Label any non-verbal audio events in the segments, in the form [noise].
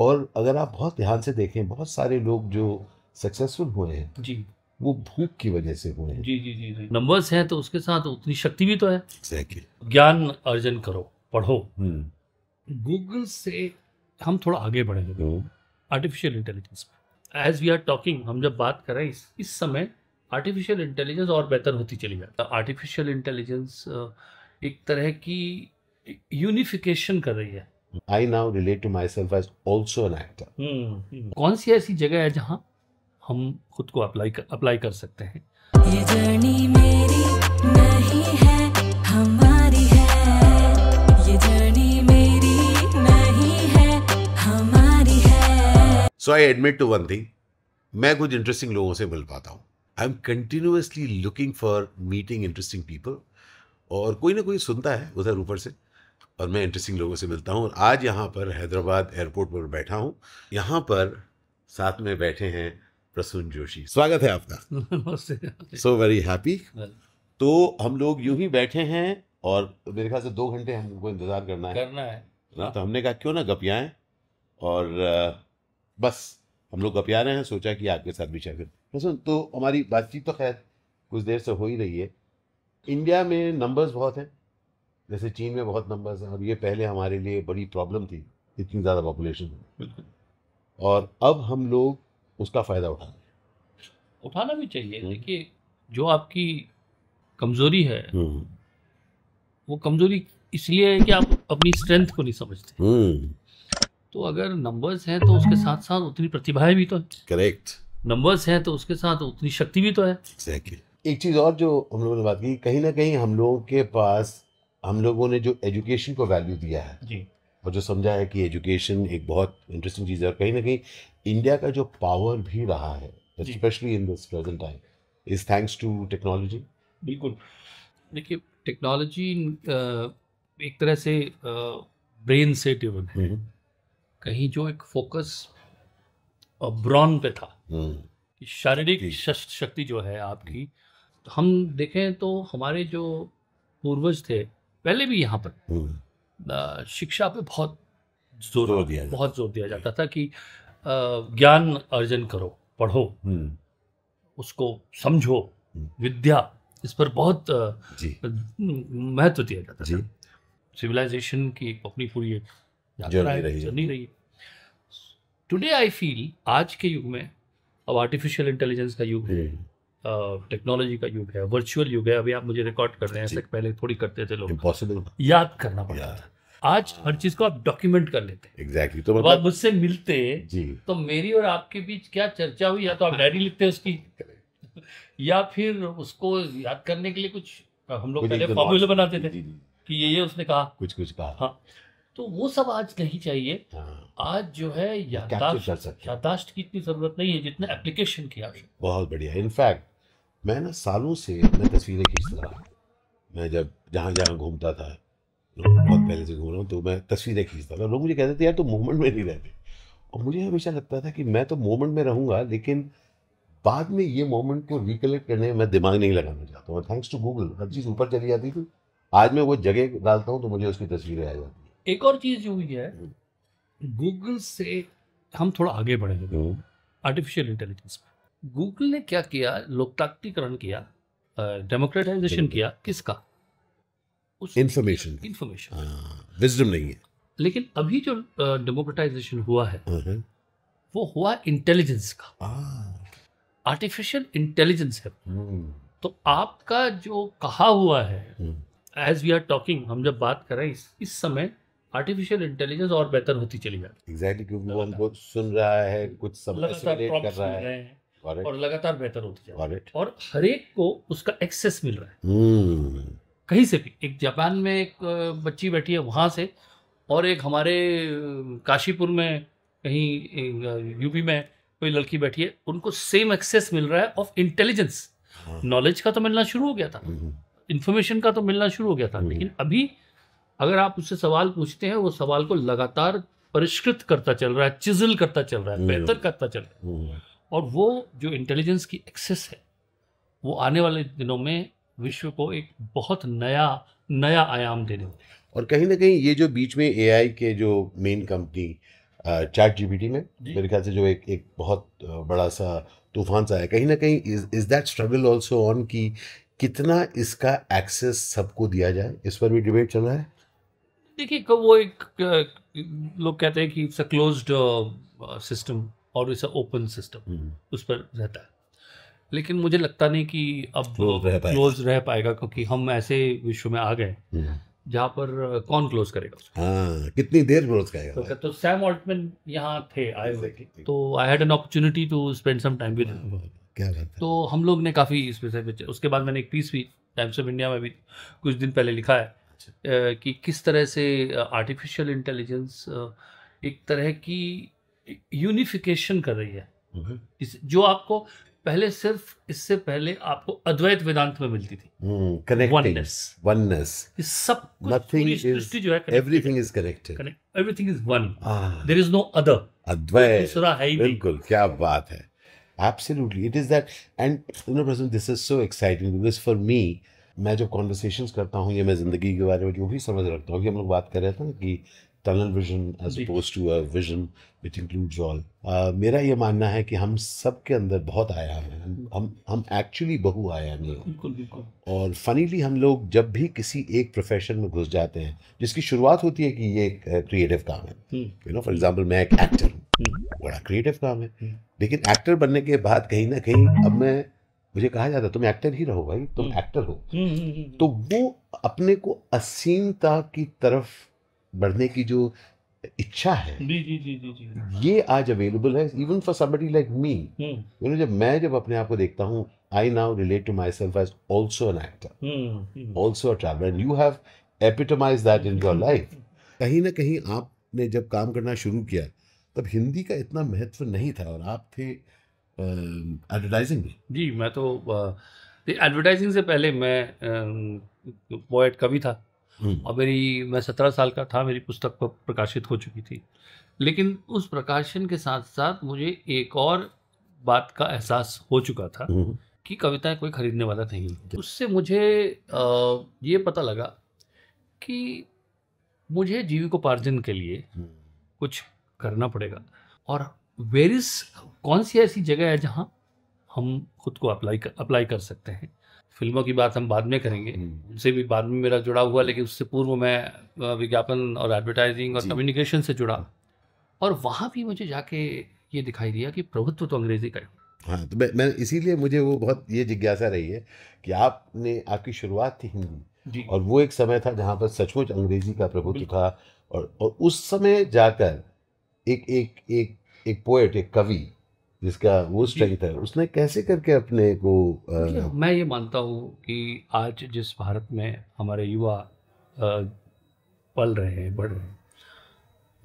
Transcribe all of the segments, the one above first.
और अगर आप बहुत ध्यान से देखें बहुत सारे लोग जो सक्सेसफुल हुए हैं जी वो भूख की वजह से हुए हैं जी जी जी जी नंबर्स हैं तो उसके साथ उतनी शक्ति भी तो है ज्ञान अर्जन करो पढ़ो गूगल हम्म। से हम थोड़ा आगे बढ़ेंगे artificial intelligence as we are talking हम जब बात कर रहे हैं इस, इस समय आर्टिफिशियल इंटेलिजेंस और बेहतर होती चली जाती है आर्टिफिशियल तो इंटेलिजेंस एक तरह की यूनिफिकेशन कर रही है I now relate to my self as also an actor कौन सी ऐसी जगह है जहाँ हम खुद को अप्लाई कर, अप्लाई कर सकते हैं ये जर्नी मेरी नहीं है हमारी है ये जर्नी मेरी नहीं है हमारी है so I admit to one thing मैं कुछ इंटरेस्टिंग लोगों से मिल पाता हूँ I am continuously looking for meeting interesting people और कोई ना कोई सुनता है उधर ऊपर से और मैं इंटरेस्टिंग लोगों से मिलता हूँ और आज यहाँ पर हैदराबाद एयरपोर्ट पर बैठा हूँ यहाँ पर साथ में बैठे हैं प्रसून जोशी स्वागत है आपका नमस्ते सो वेरी हैप्पी तो हम लोग यूं ही बैठे हैं और मेरे ख्याल से दो घंटे हमको इंतज़ार करना है करना है ना तो हमने कहा क्यों ना गपियाएं और बस हम लोग गपिया रहे हैं सोचा कि आपके साथ भी शेयर प्रसून तो हमारी बातचीत तो खैर कुछ देर से हो ही रही है इंडिया में नंबर्स बहुत हैं जैसे चीन में बहुत नंबर्स हैं और ये पहले हमारे लिए बड़ी प्रॉब्लम थी इतनी ज़्यादा पॉपुलेशन और अब हम लोग उसका फ़ायदा उठा रहे हैं उठाना भी चाहिए हम्म। देखिए जो आपकी कमज़ोरी है हम्म। वो कमज़ोरी इसलिए है कि आप अपनी स्ट्रेंथ को नहीं समझते हम्म। तो अगर नंबर्स हैं तो उसके साथ साथ उतनी प्रतिभाएं भी तो है करेक्ट नंबर्स हैं तो उसके साथ उतनी शक्ति भी तो है एक चीज़ और जो हम लोगों ने बात की कहीं ना कहीं हम लोगों के पास हम लोगों ने जो एजुकेशन को वैल्यू दिया है जी और जो समझा है कि एजुकेशन एक बहुत इंटरेस्टिंग चीज़ है और कहीं ना कहीं इंडिया का जो पावर भी रहा है specially in this present time is thanks to technology बिल्कुल देखिए टेक्नोलॉजी एक तरह से ब्रेन से ड्रिवन है हम्म। कहीं जो एक फोकस ब्रॉन पे था हम्म। कि शारीरिक शक्ति जो है आपकी हम्म। तो हम देखें तो हमारे जो पूर्वज थे पहले भी यहाँ पर हम्म। शिक्षा पे बहुत जोर जोर दिया बहुत जोर दिया जाता था कि ज्ञान अर्जन करो पढ़ो हम्म। उसको समझो हम्म। विद्या इस पर बहुत महत्व दिया जाता था सिविलाइजेशन की अपनी पूरी एक रही, रही है टुडे आई फील आज के युग में अब आर्टिफिशियल इंटेलिजेंस का युग है टेक्नोलॉजी का युग है वर्चुअल युग है अभी आप मुझे रिकॉर्ड कर रहे हैं ऐसे पहले थोड़ी करते थे लोग इम्पॉसिबल याद करना पड़ता था आज हर चीज को आप डॉक्यूमेंट कर लेते हैं exactly. तो मतलब मुझसे मिलते जी तो मेरी और आपके बीच क्या चर्चा हुई या तो आप डायरी लिखते हैं उसकी या फिर उसको याद करने के लिए कुछ हम लोग पहले फॉर्मूले बनाते थे कि ये ये उसने कहा कुछ कुछ कहा हाँ तो वो सब आज नहीं चाहिए हाँ। आज जो है यादाश्त यादाश्त की इतनी जरूरत नहीं है जितने एप्लीकेशन की आवश्यकता बहुत बढ़िया इनफैक्ट मैं ना सालों से मैं तस्वीरें खींचता रहा मैं जब जहाँ जहाँ घूमता था बहुत पहले से घूम रहा हूँ तो मैं तस्वीरें खींचता था लोग मुझे कहते थे यार तुम तो मोमेंट में नहीं रहते और मुझे हमेशा लगता था कि मैं तो मोमेंट में रहूँगा लेकिन बाद में ये मोमेंट को रिकलेक्ट करने में मैं दिमाग नहीं लगाना चाहता हूँ थैंक्स टू गूगल हर चीज़ ऊपर चली जाती थी आज मैं वो जगह डालता हूँ तो मुझे उसकी तस्वीरें आ जाती है एक और चीज़ जो हुई है गूगल हम्म। से हम थोड़ा आगे बढ़े आर्टिफिशियल इंटेलिजेंस में गूगल ने क्या किया लोकतांत्रिकरण किया डेमोक्रेटाइजेशन किया किसका इंफॉर्मेशन इंफॉर्मेशन विजडम नहीं है लेकिन अभी जो डेमोक्रेटाइजेशन uh, हुआ है हाँ, हाँ। वो हुआ इंटेलिजेंस का आर्टिफिशियल इंटेलिजेंस है हम्म। तो आपका जो कहा हुआ है एज वी आर टॉकिंग हम जब बात कर रहे हैं इस, इस समय आर्टिफिशियल इंटेलिजेंस और बेहतर होती चली जाती है एग्जैक्टली exactly, क्योंकि वो हमको सुन रहा है कुछ सब कर रहा है और लगातार बेहतर होती जा रही है और हरेक को उसका एक्सेस मिल रहा है हम्म। कहीं से भी एक जापान में एक बच्ची बैठी है वहाँ से और एक हमारे काशीपुर में कहीं यूपी में कोई लड़की बैठी है उनको सेम एक्सेस मिल रहा है ऑफ इंटेलिजेंस नॉलेज का तो मिलना शुरू हो गया था इन्फॉर्मेशन हम्म। का तो मिलना शुरू हो गया था हम्म। लेकिन अभी अगर आप उससे सवाल पूछते हैं वो सवाल को लगातार परिष्कृत करता चल रहा है चिजल करता चल रहा है बेहतर करता चल रहा है और वो जो इंटेलिजेंस की एक्सेस है वो आने वाले दिनों में विश्व को एक बहुत नया नया आयाम देने और कहीं ना कहीं ये जो बीच में एआई के जो मेन कंपनी चैट जीपीटी में मेरे ख्याल से जो एक एक बहुत बड़ा सा तूफान सा है कहीं ना कहीं is that struggle also on कि कितना इसका एक्सेस सबको दिया जाए इस पर भी डिबेट चल रहा है देखिए वो एक लोग कहते हैं कि इट्स अ क्लोज्ड सिस्टम और इस ओपन सिस्टम हम्म। उस पर रहता है लेकिन मुझे लगता नहीं कि अब क्लोज रह पाएगा क्योंकि हम ऐसे विश्व में आ गए हम्म। जहाँ पर कौन क्लोज करेगा हाँ कितनी देर क्लोज करेगा तो, तो सैम ऑल्टमैन यहाँ थे आए हुए थे तो I had an opportunity to spend some time with क्या बात है तो हम लोग ने काफ़ी इस विषय पर उसके बाद मैंने एक पीस भी टाइम्स ऑफ इंडिया में भी कुछ दिन पहले लिखा है अच्छा। कि किस तरह से आर्टिफिशियल इंटेलिजेंस एक तरह की यूनिफिकेशन कर रही है हम्म। इस जो आपको पहले सिर्फ इससे पहले आपको अद्वैत वेदांत में मिलती थी हम्म, सब everything is connected everything is one there is no other Advaita है ही बिल्कुल क्या बात है absolutely it is that and you know Prasanna this is so exciting because for me मैं जब कॉन्वर्सेशन करता हूँ या मैं ज़िंदगी के बारे में जो भी समझ रखता हूँ कि हम लोग बात कर रहे थे ना कि tunnel vision as oppose to a vision which includes all मेरा ये मानना है कि हम सब के अंदर बहुत आया है हम हम एक्चुअली बहु आया नहीं बिल्कुल बिल्कुल और फनीली हम लोग जब भी किसी एक प्रोफेशन में घुस जाते हैं जिसकी शुरुआत होती है कि ये एक क्रिएटिव काम है यू नो फॉर एग्जाम्पल मैं एक एक्टर हूँ हम्म। बड़ा क्रिएटिव काम है हम्म। लेकिन एक्टर बनने के बाद कहीं ना कहीं अब मैं मुझे कहा जाता तुम एक्टर ही रहो भाई तुम एक्टर हम्म। हो तो वो अपने को असीमता की तरफ बढ़ने की जो इच्छा है जी जी जी जी ये आज अवेलेबल है even for somebody like me you know जब मैं जब अपने आप को देखता हूँ I now relate to my self as also an actor also a traveller and you have epitomise that in your life कहीं ना कहीं आपने जब काम करना शुरू किया तब हिंदी का इतना महत्व नहीं था और आप थे एडवर्टाइजिंग uh, में जी मैं तो एडवर्टाइजिंग uh, से पहले मैं पोइट uh, कवि था हम्म। और मेरी मैं सत्रह साल का था मेरी पुस्तक प्रकाशित हो चुकी थी लेकिन उस प्रकाशन के साथ साथ मुझे एक और बात का एहसास हो चुका था हम्म। कि कविताएं कोई खरीदने वाला नहीं उससे मुझे ये पता लगा कि मुझे जीविकोपार्जन के लिए हम्म। कुछ करना पड़ेगा और वेरिस कौन सी ऐसी जगह है जहाँ हम खुद को अप्लाई कर अप्लाई कर सकते हैं फिल्मों की बात हम बाद में करेंगे हम्म। उनसे भी बाद में मेरा जुड़ा हुआ लेकिन उससे पूर्व मैं विज्ञापन और एडवर्टाइजिंग और कम्युनिकेशन से जुड़ा हाँ। और वहाँ भी मुझे जाके ये दिखाई दिया कि प्रभुत्व तो अंग्रेज़ी का है हाँ तो मैं मैं इसीलिए मुझे वो बहुत ये जिज्ञासा रही है कि आपने आपकी शुरुआत थी हिंदी और वो एक समय था जहाँ पर सचमुच अंग्रेजी का प्रभुत्व था और और उस समय जाकर एक एक एक एक पोएट एक कवि जिसका वो स्ट्रेंथ है उसने कैसे करके अपने को आ... मैं ये मानता हूँ कि आज जिस भारत में हमारे युवा पल रहे हैं बढ़ रहे हैं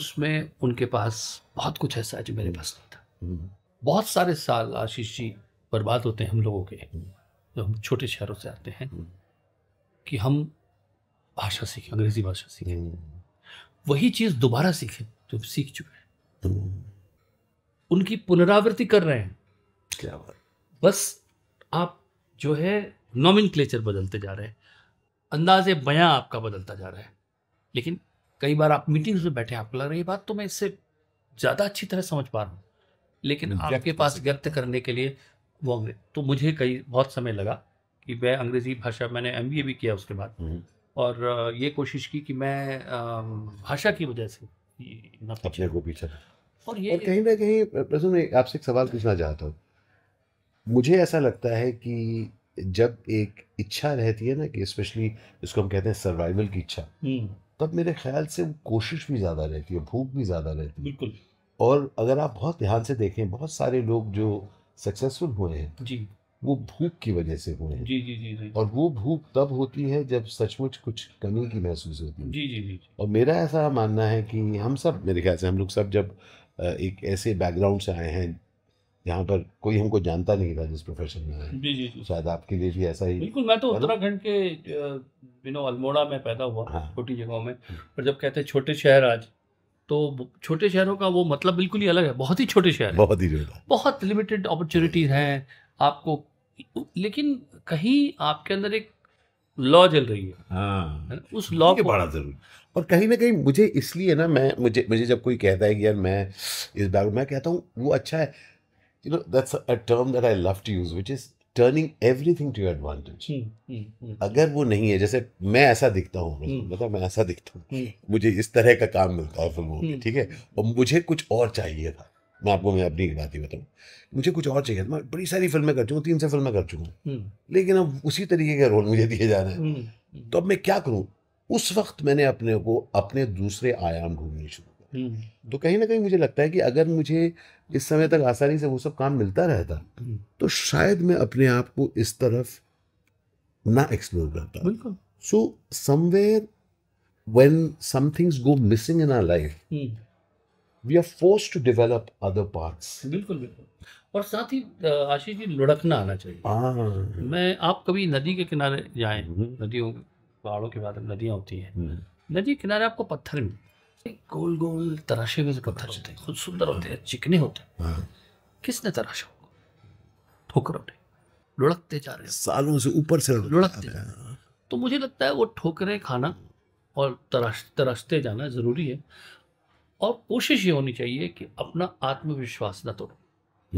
उसमें उनके पास बहुत कुछ ऐसा है जो मेरे हम्म। पास नहीं था हम्म। बहुत सारे साल आशीष जी बर्बाद होते हैं हम लोगों के हम्म। जो हम छोटे शहरों से आते हैं कि हम भाषा सीखें अंग्रेजी भाषा सीखें वही चीज़ दोबारा सीखें जो तो सीख चुके हैं उनकी पुनरावृत्ति कर रहे हैं क्या बात बस आप जो है नॉमिन बदलते जा रहे हैं अंदाज बया आपका बदलता जा रहा है लेकिन कई बार आप मीटिंग्स में बैठे आपको लग रहा है ये बात तो मैं इससे ज़्यादा अच्छी तरह समझ पा रहा हूँ लेकिन आपके पास व्यक्त करने के लिए वो तो मुझे कई बहुत समय लगा कि मैं अंग्रेज़ी भाषा मैंने एम भी किया उसके बाद हम्म। और ये कोशिश की कि मैं भाषा की वजह से अपने को और ये और कहीं ना कहीं प्रसन्न मैं आपसे एक सवाल पूछना चाहता हूँ मुझे ऐसा लगता है कि जब एक इच्छा रहती है ना कि स्पेशली इसको हम कहते हैं सर्वाइवल की इच्छा हम्म। तब मेरे ख्याल से कोशिश भी ज़्यादा रहती है भूख भी ज़्यादा रहती है बिल्कुल और अगर आप बहुत ध्यान से देखें बहुत सारे लोग जो सक्सेसफुल हुए हैं जी वो भूख की वजह से हुए हैं जी जी जी और वो भूख तब होती है जब सचमुच कुछ कमी की महसूस होती है जी जी जी और मेरा ऐसा मानना है कि हम सब मेरे ख्याल से हम लोग सब जब एक ऐसे बैकग्राउंड से आए हैं यहाँ पर कोई हमको जानता नहीं था जिस प्रोफेशन में जी जी जी शायद आपके लिए भी ऐसा ही बिल्कुल मैं तो उत्तराखंड के बिनो अल्मोड़ा में पैदा हुआ हाँ। छोटी जगहों में और हाँ। जब कहते हैं छोटे शहर आज तो छोटे शहरों का वो मतलब बिल्कुल ही अलग है बहुत ही छोटे शहर बहुत ही बहुत लिमिटेड अपॉर्चुनिटीज हैं आपको लेकिन कहीं आपके अंदर एक लॉ चल रही है हाँ। उस लॉ को बड़ा जरूरी और कहीं ना कहीं मुझे इसलिए ना मैं मुझे मुझे जब कोई कहता है कि यार मैं इस बैग मैं कहता हूँ वो अच्छा है you know that's a term that I love to use which is turning everything to advantage अगर वो नहीं है जैसे मैं ऐसा दिखता हूँ हम्म। मतलब मैं ऐसा दिखता हूँ हम्म। मुझे इस तरह का काम मिलता है फिल्मों में हम्म। ठीक है और मुझे कुछ और चाहिए था मैं आपको मैं अपनी बात ही बताऊँ मुझे कुछ और चाहिए था मैं बड़ी सारी फिल्में कर चुका तीन से फिल्में कर चुका हूँ लेकिन अब उसी तरीके का रोल मुझे दिए जा रहे हैं तो अब मैं क्या करूँ उस वक्त मैंने अपने को अपने दूसरे आयाम ढूंढने शुरू किया हम्म। तो कहीं ना कहीं मुझे लगता है कि अगर मुझे इस समय तक आसानी से वो सब काम मिलता रहता हम्म। तो शायद मैं अपने आप को इस तरफ ना एक्सप्लोर करता so somewhere when somethings go missing in our life we are force to forced other develop बिल्कुल बिल्कुल और साथ ही आशीष जी लुढ़कना आना चाहिए हाँ। मैं आप कभी नदी के किनारे जाएं हम्म। नदियों पहाड़ों के बाद नदियाँ होती हैं हम्म। नदी किनारे आपको पत्थर मिलते गोल गोल तराशे हुए पत्थर होते हैं खुद सुंदर होते हैं चिकने होते हैं हाँ। किसने तराशा होगा ठोकरों ने लुढ़कते जा रहे सालों से ऊपर से लुढ़कते तो मुझे लगता है वो ठोकरें खाना और तराश तराशते जाना ज़रूरी है और कोशिश ये होनी चाहिए कि अपना आत्मविश्वास न तोड़ो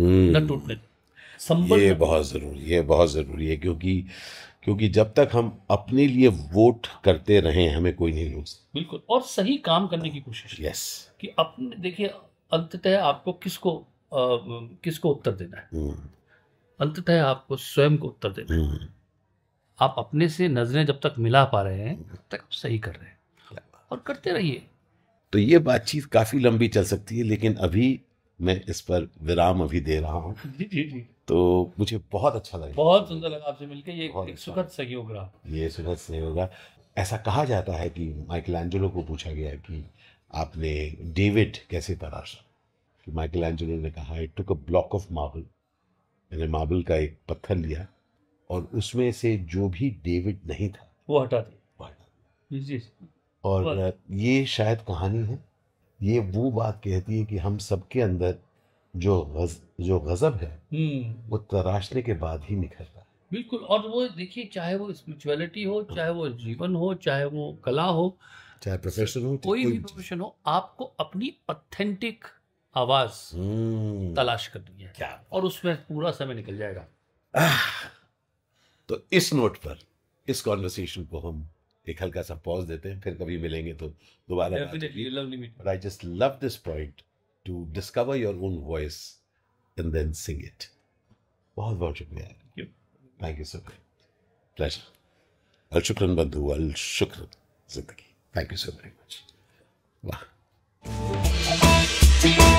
हम्म। न टूटने दो ये बहुत ज़रूरी है बहुत ज़रूरी है क्योंकि क्योंकि जब तक हम अपने लिए वोट करते रहे हमें कोई नहीं रोक बिल्कुल और सही काम करने की कोशिश यस कि अपने देखिए अंततः आपको किसको आ, किसको उत्तर देना है हम्म। अंततः आपको स्वयं को उत्तर देना है हम्म। आप अपने से नजरें जब तक मिला पा रहे हैं तक आप सही कर रहे हैं और करते रहिए तो ये बातचीत काफ़ी लंबी चल सकती है लेकिन अभी मैं इस पर विराम अभी दे रहा हूँ [laughs] जी जी जी तो मुझे बहुत अच्छा लगा बहुत सुंदर लगा आपसे मिलकर ये एक अच्छा। सुखद सहयोग रहा ये सुखद सहयोग रहा ऐसा कहा जाता है कि माइकल एंजलो को पूछा गया कि आपने डेविड कैसे तराशा कि माइकल एंजलो ने कहा it took a block of marble मैंने मार्बल का एक पत्थर लिया और उसमें से जो भी डेविड नहीं था वो हटा दिया हटा दिया और ये शायद कहानी है ये वो बात कहती है कि हम सबके अंदर जो गज, जो गजब है हम्म। वो तराशने के बाद ही निखरता है बिल्कुल और वो देखिए चाहे वो स्पिरिचुअलिटी हो चाहे वो जीवन हो चाहे वो कला हो चाहे प्रोफेशन हो कोई भी प्रोफेशन हो आपको अपनी ऑथेंटिक आवाज हम्म। तलाश करनी है क्या और उसमें पूरा समय निकल जाएगा तो इस नोट पर इस कॉन्वर्सेशन को हम एक हल्का सा पॉज देते हैं फिर कभी मिलेंगे तो दोबारा I just love this point to discover your own voice and then sing it. बहुत बहुत शुक्रिया thank you so much pleasure अल शुक्रन बंधु अल शुक्र जिंदगी thank you so very much वाह